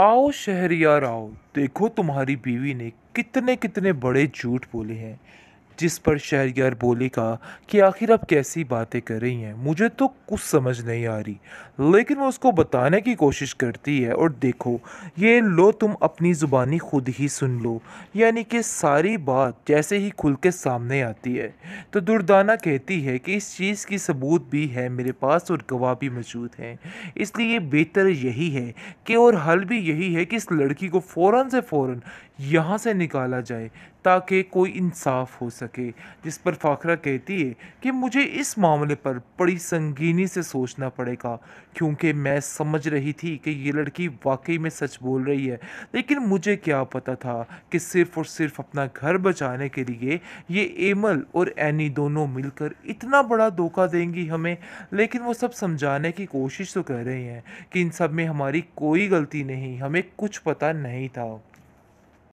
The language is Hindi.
आओ शहर यार आओ देखो तुम्हारी बीवी ने कितने कितने बड़े झूठ बोले हैं जिस पर यार बोले कहा कि आखिर आप कैसी बातें कर रही हैं मुझे तो कुछ समझ नहीं आ रही लेकिन वो उसको बताने की कोशिश करती है और देखो ये लो तुम अपनी ज़ुबानी खुद ही सुन लो यानी कि सारी बात जैसे ही खुल के सामने आती है तो दुर्दाना कहती है कि इस चीज़ की सबूत भी है मेरे पास और गवाह भी मौजूद हैं इसलिए बेहतर यही है कि और हल भी यही है कि इस लड़की को फ़ौर से फ़ौर यहाँ से निकाला जाए ताकि कोई इंसाफ हो सके जिस पर फाखरा कहती है कि मुझे इस मामले पर बड़ी संगीनी से सोचना पड़ेगा क्योंकि मैं समझ रही थी कि ये लड़की वाकई में सच बोल रही है लेकिन मुझे क्या पता था कि सिर्फ और सिर्फ अपना घर बचाने के लिए ये एमल और एनी दोनों मिलकर इतना बड़ा धोखा देंगी हमें लेकिन वो सब समझाने की कोशिश तो कर रहे हैं कि इन सब में हमारी कोई गलती नहीं हमें कुछ पता नहीं था